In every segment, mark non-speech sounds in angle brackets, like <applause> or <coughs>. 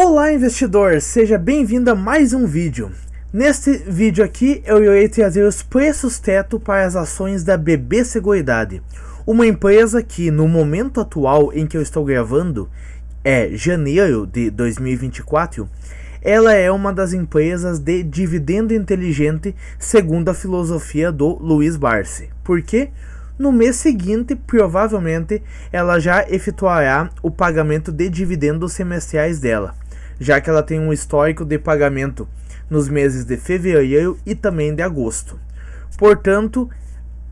Olá investidor, seja bem-vindo a mais um vídeo. Neste vídeo aqui eu irei trazer os preços teto para as ações da BB Seguridade, uma empresa que no momento atual em que eu estou gravando, é janeiro de 2024, ela é uma das empresas de dividendo inteligente segundo a filosofia do Luiz Barsi. Por quê? no mês seguinte, provavelmente, ela já efetuará o pagamento de dividendos semestrais dela já que ela tem um histórico de pagamento nos meses de fevereiro e também de agosto. Portanto,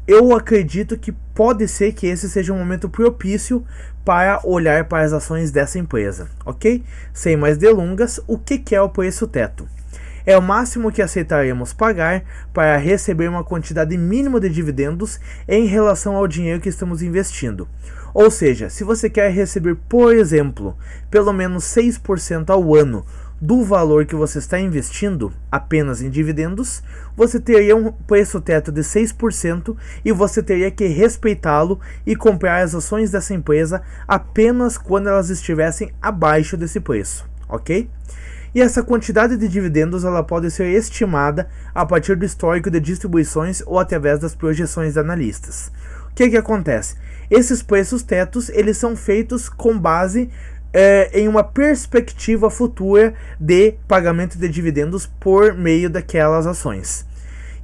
eu acredito que pode ser que esse seja um momento propício para olhar para as ações dessa empresa, ok? Sem mais delongas, o que é o preço teto? é o máximo que aceitaremos pagar para receber uma quantidade mínima de dividendos em relação ao dinheiro que estamos investindo. Ou seja, se você quer receber, por exemplo, pelo menos 6% ao ano do valor que você está investindo apenas em dividendos, você teria um preço teto de 6% e você teria que respeitá-lo e comprar as ações dessa empresa apenas quando elas estivessem abaixo desse preço, ok? e essa quantidade de dividendos ela pode ser estimada a partir do histórico de distribuições ou através das projeções de analistas. O que, que acontece? Esses preços tetos eles são feitos com base é, em uma perspectiva futura de pagamento de dividendos por meio daquelas ações.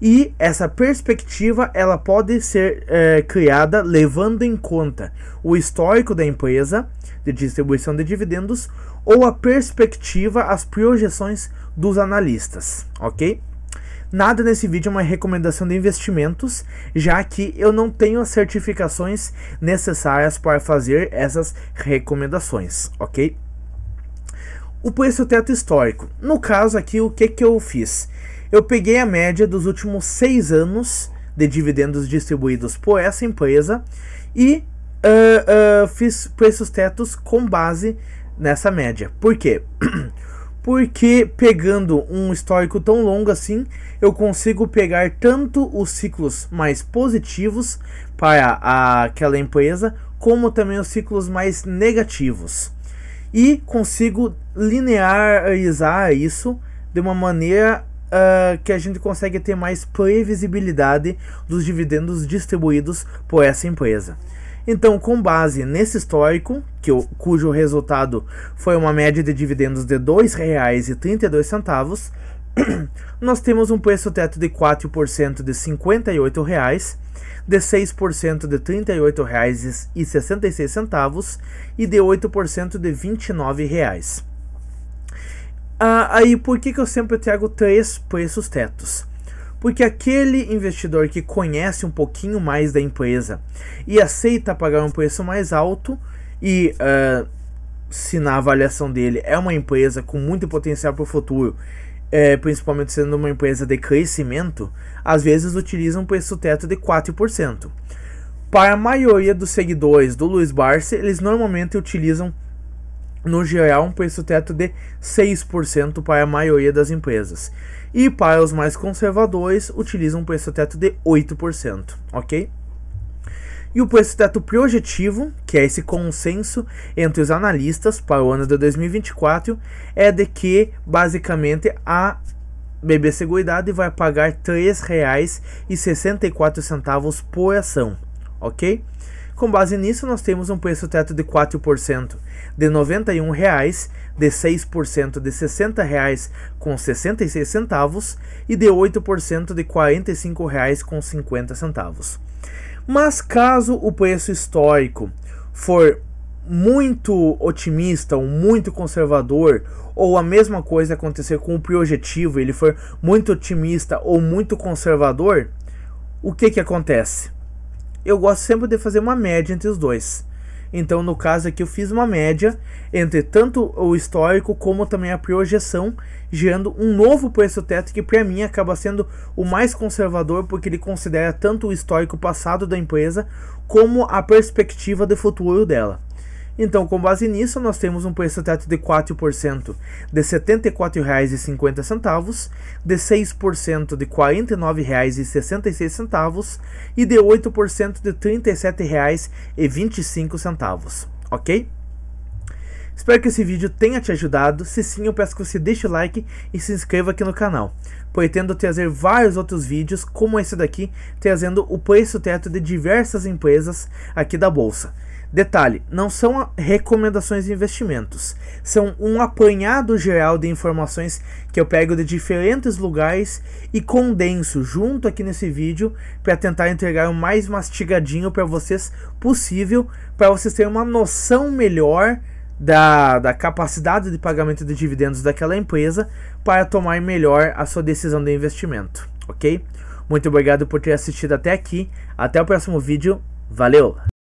E essa perspectiva ela pode ser é, criada levando em conta o histórico da empresa de distribuição de dividendos ou a perspectiva, as projeções dos analistas, ok? Nada nesse vídeo é uma recomendação de investimentos, já que eu não tenho as certificações necessárias para fazer essas recomendações, ok? O preço teto histórico. No caso aqui, o que, que eu fiz? eu peguei a média dos últimos seis anos de dividendos distribuídos por essa empresa e uh, uh, fiz preços tetos com base nessa média. Por quê? <clears throat> Porque pegando um histórico tão longo assim, eu consigo pegar tanto os ciclos mais positivos para a, aquela empresa, como também os ciclos mais negativos. E consigo linearizar isso de uma maneira uh, que a gente consegue ter mais previsibilidade dos dividendos distribuídos por essa empresa. Então, com base nesse histórico, que cujo resultado foi uma média de dividendos de R$ 2,32, <coughs> nós temos um preço teto de 4% de R$ 58,00, de 6% de R$ 38,66 e de 8% de R$ 29,00. Ah, aí por que, que eu sempre trago três preços tetos? Porque aquele investidor que conhece um pouquinho mais da empresa e aceita pagar um preço mais alto e uh, se na avaliação dele é uma empresa com muito potencial para o futuro, é, principalmente sendo uma empresa de crescimento, às vezes utiliza um preço teto de 4%. Para a maioria dos seguidores do Luiz Barça eles normalmente utilizam no geral, um preço teto de 6% para a maioria das empresas. E para os mais conservadores, utilizam um preço teto de 8%, ok? E o preço teto projetivo, que é esse consenso entre os analistas para o ano de 2024, é de que basicamente a BB Seguridade vai pagar R$ 3,64 por ação, ok? Com base nisso, nós temos um preço teto de 4%, de R$ 91,00, de 6% de R$ 60,66 e de 8% de R$ 45,50. Mas caso o preço histórico for muito otimista ou muito conservador, ou a mesma coisa acontecer com o projetivo, ele for muito otimista ou muito conservador, o que que acontece? eu gosto sempre de fazer uma média entre os dois. Então, no caso aqui, eu fiz uma média entre tanto o histórico como também a projeção, gerando um novo preço teto que, para mim, acaba sendo o mais conservador, porque ele considera tanto o histórico passado da empresa como a perspectiva de futuro dela. Então, com base nisso, nós temos um preço teto de 4% de R$ 74,50, de 6% de R$ 49,66 e de 8% de R$ 37,25, ok? Espero que esse vídeo tenha te ajudado. Se sim, eu peço que você deixe o like e se inscreva aqui no canal. Pretendo trazer vários outros vídeos, como esse daqui, trazendo o preço teto de diversas empresas aqui da Bolsa. Detalhe: não são recomendações de investimentos, são um apanhado geral de informações que eu pego de diferentes lugares e condenso junto aqui nesse vídeo para tentar entregar o mais mastigadinho para vocês possível, para vocês terem uma noção melhor da, da, capacidade de pagamento de dividendos daquela empresa para tomar melhor a sua decisão de investimento, ok? Muito obrigado por ter assistido até aqui. Até o próximo vídeo. Valeu!